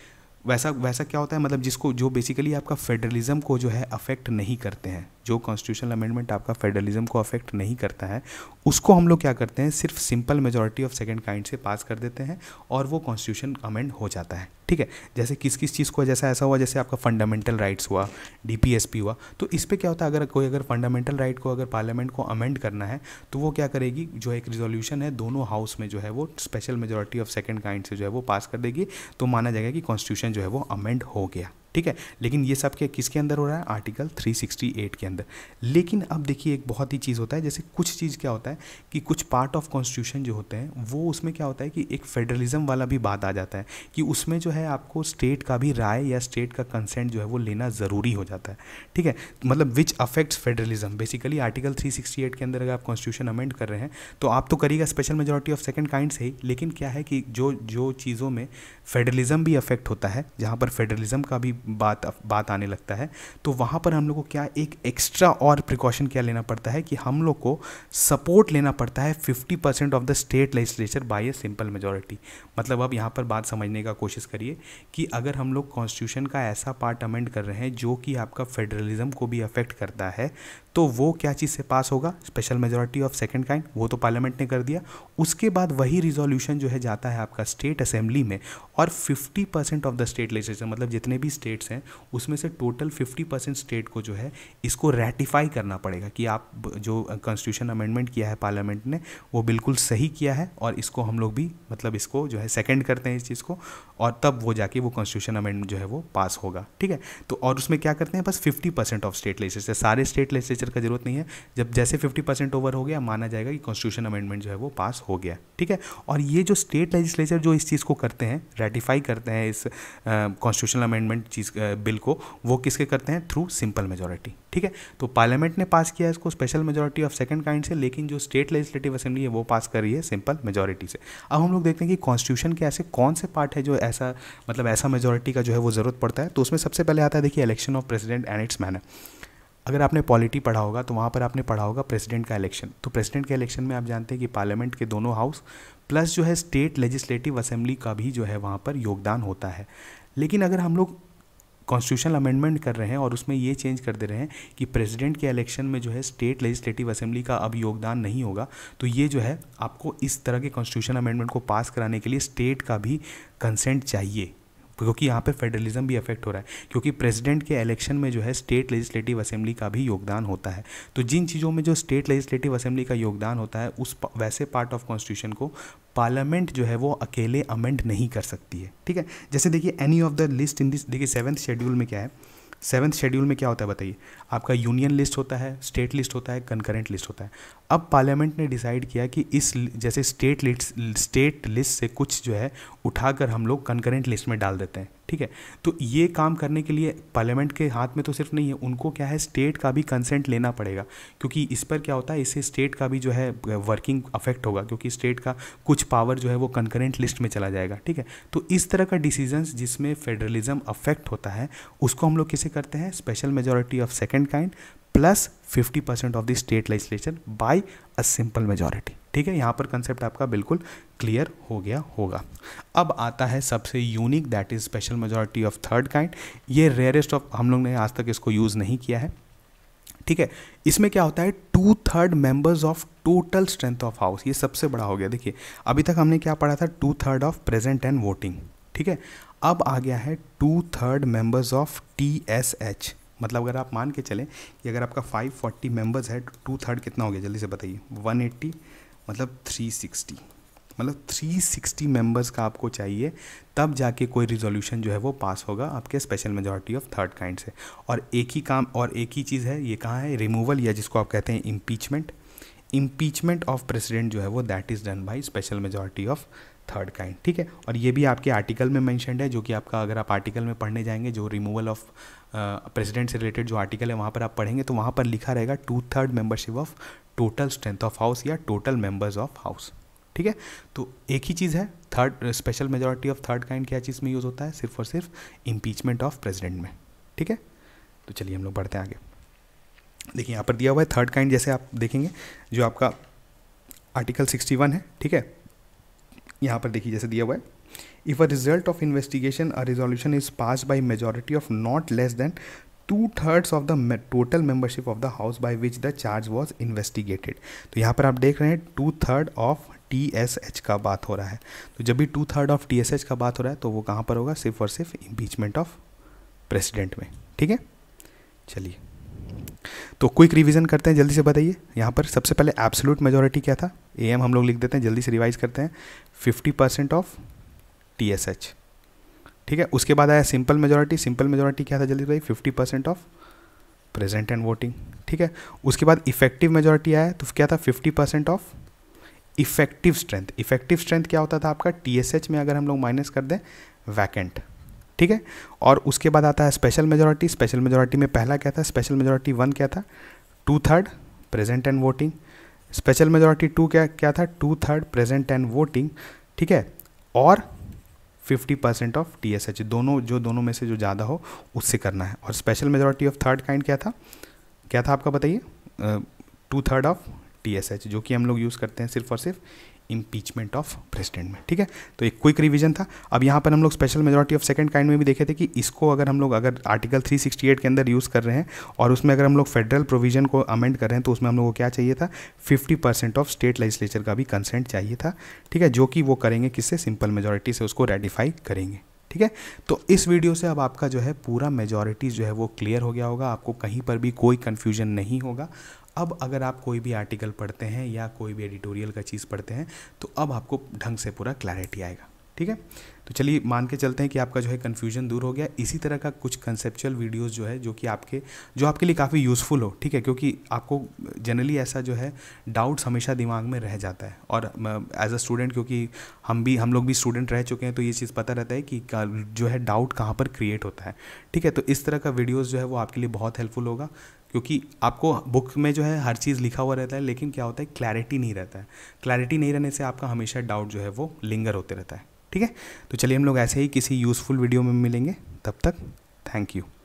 वैसा वैसा क्या होता है मतलब जिसको जो बेसिकली आपका फेडरलिज्म को जो है अफेक्ट नहीं करते हैं जो कॉन्स्टिट्यूशनल अमेंडमेंट आपका फेडरलिज्म को अफेक्ट नहीं करता है उसको हम लोग क्या करते हैं सिर्फ simple majority of second kind से पास कर देते हैं और वो कॉन्स्टिट्यूशन अमेंड हो जाता है ठीक है जैसे किस किस चीज़ को जैसा ऐसा हुआ जैसे आपका फंडामेंटल राइट्स हुआ डी हुआ तो इस पर क्या होता है अगर कोई अगर फंडामेंटल राइट को अगर पार्लियामेंट को अमेंड करना है तो वो क्या करेगी जो एक रिजोल्यूशन है दोनों हाउस में जो है वो special majority of second kind से जो है वो पास कर देगी तो माना जाएगा कि कॉन्स्टिट्यूशन जो है वो अमेंड हो गया ठीक है लेकिन ये सब क्या किसके अंदर हो रहा है आर्टिकल 368 के अंदर लेकिन अब देखिए एक बहुत ही चीज़ होता है जैसे कुछ चीज़ क्या होता है कि कुछ पार्ट ऑफ कॉन्स्टिट्यूशन जो होते हैं वो उसमें क्या होता है कि एक फेडरलिज्म वाला भी बात आ जाता है कि उसमें जो है आपको स्टेट का भी राय या स्टेट का कंसेंट जो है वो लेना ज़रूरी हो जाता है ठीक है मतलब which affects federalism basically article 368 के अंदर अगर आप कॉन्स्टिट्यूशन अमेंड कर रहे हैं तो आप तो करिएगा special majority of second kind से ही लेकिन क्या है कि जो जो चीज़ों में फेडरलिज्म भी अफेक्ट होता है जहाँ पर फेडरलिज्म का भी बात बात आने लगता है तो वहाँ पर हम लोग को क्या एक एक्स्ट्रा और प्रिकॉशन क्या लेना पड़ता है कि हम लोग को सपोर्ट लेना पड़ता है fifty percent of the state legislature by a simple majority मतलब अब यहाँ पर बात समझने का कोशिश करिए कि अगर हम लोग कॉन्स्टिट्यूशन का ऐसा पार्ट अमेंड कर रहे हैं जो कि आपका फेडरलिज्म को भी अफेक्ट करता है तो वो क्या चीज़ से पास होगा special majority of second kind वो तो पार्लियामेंट ने कर दिया उसके बाद वही रिजोल्यूशन जो है जाता है आपका स्टेट असेंबली में और 50 percent of the state legislature मतलब जितने भी स्टेट स्टेट्स हैं उसमें से टोटल 50 परसेंट स्टेट को जो है इसको रेटिफाई करना पड़ेगा कि आप जो कॉन्स्टिट्यूशन अमेंडमेंट किया है पार्लियामेंट ने वो बिल्कुल सही किया है और इसको हम लोग भी मतलब इसको जो है सेकेंड करते हैं इस चीज़ को और तब वो जाके वो कॉन्स्टिट्यूशन अमेंडमेंट जो है वो पास होगा ठीक है तो और उसमें क्या करते हैं बस fifty percent of state legislature सारे स्टेट लेजिस्टर का जरूरत नहीं है जब जैसे फिफ्टी परसेंट ओवर हो गया माना जाएगा कि कॉन्स्टिट्यूशन अमेंडमेंट जो है वो पास हो गया ठीक है और ये जो स्टेट लेजिस्लेचर जो इस चीज़ को करते हैं रेटिफाई करते हैं इस कॉन्स्टिट्यूशन अमेंडमेंट चीज़ बिल को वो किसके करते हैं थ्रू सिंपल मेजोरिटी ठीक है तो पार्लियामेंट ने पास किया इसको special majority of second kind से लेकिन जो स्टेट लेजिस्लेटिव असेंबली है वो पास कर रही है सिंपल मेजोरिटी से अब हम लोग देखते हैं कि कॉन्स्टिट्यूशन के ऐसे कौन से पार्ट है जो ऐसा मतलब ऐसा मेजोरिटी का जो है वो ज़रूरत पड़ता है तो उसमें सबसे पहले आता है देखिए election of president and its manner अगर आपने पॉलिटी पढ़ा होगा तो वहाँ पर आपने पढ़ा होगा प्रेसिडेंट का इलेक्शन तो प्रेसिडेंट के इलेक्शन में आप जानते हैं कि पार्लियामेंट के दोनों हाउस प्लस जो है स्टेट लेजिस्लेटिव असेंबली का भी जो है वहाँ पर योगदान होता है लेकिन अगर हम लोग कॉन्स्टिट्यूशन अमेंडमेंट कर रहे हैं और उसमें ये चेंज कर दे रहे हैं कि प्रेसिडेंट के इलेक्शन में जो है स्टेट लेजिस्लेटिव असेंबली का अब योगदान नहीं होगा तो ये जो है आपको इस तरह के कॉन्स्टिट्यूशन अमेंडमेंट को पास कराने के लिए स्टेट का भी कंसेंट चाहिए क्योंकि यहाँ पे फेडरलिज्म भी अफेक्ट हो रहा है क्योंकि प्रेसिडेंट के इलेक्शन में जो है स्टेट लेजिस्लेटिव असेंबली का भी योगदान होता है तो जिन चीज़ों में जो स्टेट लेजिस्लेटिव असेंबली का योगदान होता है उस वैसे पार्ट ऑफ कॉन्स्टिट्यूशन को पार्लियामेंट जो है वो अकेले अमेंड नहीं कर सकती है ठीक है जैसे देखिए any of the list in this देखिए सेवन्थ शेड्यूल में क्या है सेवन्थ शेड्यूल में क्या होता है बताइए आपका यूनियन लिस्ट होता है स्टेट लिस्ट होता है कंकरेंट लिस्ट होता है अब पार्लियामेंट ने डिसाइड किया कि इस जैसे स्टेट लिस्ट स्टेट लिस्ट से कुछ जो है उठाकर हम लोग कंकरेंट लिस्ट में डाल देते हैं ठीक है तो ये काम करने के लिए पार्लियामेंट के हाथ में तो सिर्फ नहीं है उनको क्या है स्टेट का भी कंसेंट लेना पड़ेगा क्योंकि इस पर क्या होता है इससे स्टेट का भी जो है वर्किंग अफेक्ट होगा क्योंकि स्टेट का कुछ पावर जो है वो कंकरेंट लिस्ट में चला जाएगा ठीक है तो इस तरह का डिसीजंस जिसमें फेडरलिज्म अफेक्ट होता है उसको हम लोग किसे करते हैं special majority of second kind plus fifty percent of the state legislature by a simple majority ठीक है यहाँ पर कंसेप्ट आपका बिल्कुल क्लियर हो गया होगा अब आता है सबसे unique that is special majority of third kind ये रेयरेस्ट ऑफ हम लोग ने आज तक इसको यूज़ नहीं किया है ठीक है इसमें क्या होता है two third members of total strength of house ये सबसे बड़ा हो गया देखिए अभी तक हमने क्या पढ़ा था two third of present and voting ठीक है अब आ गया है two third members of T S H मतलब अगर आप मान के चलें कि अगर आपका 540 मेंबर्स है टू थर्ड कितना हो गया जल्दी से बताइए 180 मतलब 360 मतलब 360 मेंबर्स का आपको चाहिए तब जाके कोई रिजोल्यूशन जो है वो पास होगा आपके special majority of third kind से और एक ही काम और एक ही चीज़ है ये कहाँ है रिमूवल या जिसको आप कहते हैं इम्पीचमेंट इम्पीचमेंट ऑफ प्रेसिडेंट जो है वो that is done by special majority of third kind ठीक है और ये भी आपके आर्टिकल में मैंशनड है जो कि आपका अगर आप आर्टिकल में पढ़ने जाएंगे जो रिमूवल ऑफ प्रेसिडेंट से रिलेटेड जो आर्टिकल है वहाँ पर आप पढ़ेंगे तो वहाँ पर लिखा रहेगा two third membership of total strength of house या टोटल मेंबर्स ऑफ हाउस ठीक है तो एक ही चीज़ है third special majority of third kind क्या चीज़ में यूज़ होता है सिर्फ और सिर्फ इम्पीचमेंट ऑफ प्रेजिडेंट में ठीक है तो चलिए हम लोग बढ़ते हैं आगे देखिए यहाँ पर दिया हुआ है थर्ड काइंड जैसे आप देखेंगे जो आपका आर्टिकल सिक्सटी वन है ठीक है यहाँ पर देखिए जैसे दिया हुआ है if a result of investigation a resolution is pass by majority of not less than two thirds of the total membership of the house by which the charge was investigated तो यहाँ पर आप देख रहे हैं two third of T S H का बात हो रहा है तो जब भी two third of T S H का बात हो रहा है तो वो कहाँ पर होगा सिर्फ और सिर्फ इम्पीचमेंट ऑफ प्रेसिडेंट में ठीक है चलिए तो क्विक रिवीजन करते हैं जल्दी से बताइए यहाँ पर सबसे पहले एब्सोलूट मेजोरिटी क्या था ए एम हम लोग लिख देते हैं जल्दी से रिवाइज करते हैं fifty percent of T S H ठीक है उसके बाद आया सिंपल मेजोरिटी सिंपल मेजोरिटी क्या था जल्दी भाई fifty percent of present and voting ठीक है उसके बाद इफेक्टिव मेजोरिटी आया तो क्या था fifty percent of effective strength effective strength क्या होता था आपका टी एस एच में अगर हम लोग माइनस कर दें वैकेंट ठीक है और उसके बाद आता है स्पेशल मेजोरिटी स्पेशल मेजोरिटी में पहला क्या था स्पेशल मेजोरिटी वन क्या था two third present and voting special majority two क्या क्या था two third present and voting ठीक है और fifty percent of T S H दोनों जो दोनों में से जो ज़्यादा हो उससे करना है और special majority of third kind क्या था क्या था आपका बताइए two third of T S H जो कि हम लोग यूज़ करते हैं सिर्फ और सिर्फ इम्पीचमेंट ऑफ प्रेसिडेंट में ठीक है तो एक क्विक रिवीजन था अब यहाँ पर हम लोग special majority of second kind में भी देखे थे कि इसको अगर हम लोग अगर आर्टिकल 368 के अंदर यूज़ कर रहे हैं और उसमें अगर हम लोग फेडरल प्रोविजन को अमेंड कर रहे हैं तो उसमें हम लोग को क्या चाहिए था fifty percent of state legislature का भी कंसेंट चाहिए था ठीक है जो कि वो करेंगे किससे सिंपल मेजोरिटी से उसको रेडिफाई करेंगे ठीक है तो इस वीडियो से अब आपका जो है पूरा मेजॉरिटी जो है वो क्लियर हो गया होगा आपको कहीं पर भी कोई कन्फ्यूजन नहीं होगा अब अगर आप कोई भी आर्टिकल पढ़ते हैं या कोई भी एडिटोरियल का चीज़ पढ़ते हैं तो अब आपको ढंग से पूरा क्लैरिटी आएगा ठीक है तो चलिए मान के चलते हैं कि आपका जो है कन्फ्यूजन दूर हो गया इसी तरह का कुछ कंसेप्चुअल वीडियोस जो है जो कि आपके जो आपके लिए काफ़ी यूज़फुल हो ठीक है क्योंकि आपको जनरली ऐसा जो है डाउट्स हमेशा दिमाग में रह जाता है और एज अ स्टूडेंट क्योंकि हम भी हम लोग भी स्टूडेंट रह चुके हैं तो ये चीज़ पता रहता है कि जो है डाउट कहाँ पर क्रिएट होता है ठीक है तो इस तरह का वीडियोज़ जो है वो आपके लिए बहुत हेल्पफुल होगा क्योंकि आपको बुक में जो है हर चीज़ लिखा हुआ रहता है लेकिन क्या होता है क्लैरिटी नहीं रहता है क्लैरिटी नहीं रहने से आपका हमेशा डाउट जो है वो लिंगर होते रहता है ठीक है तो चलिए हम लोग ऐसे ही किसी यूज़फुल वीडियो में मिलेंगे तब तक थैंक यू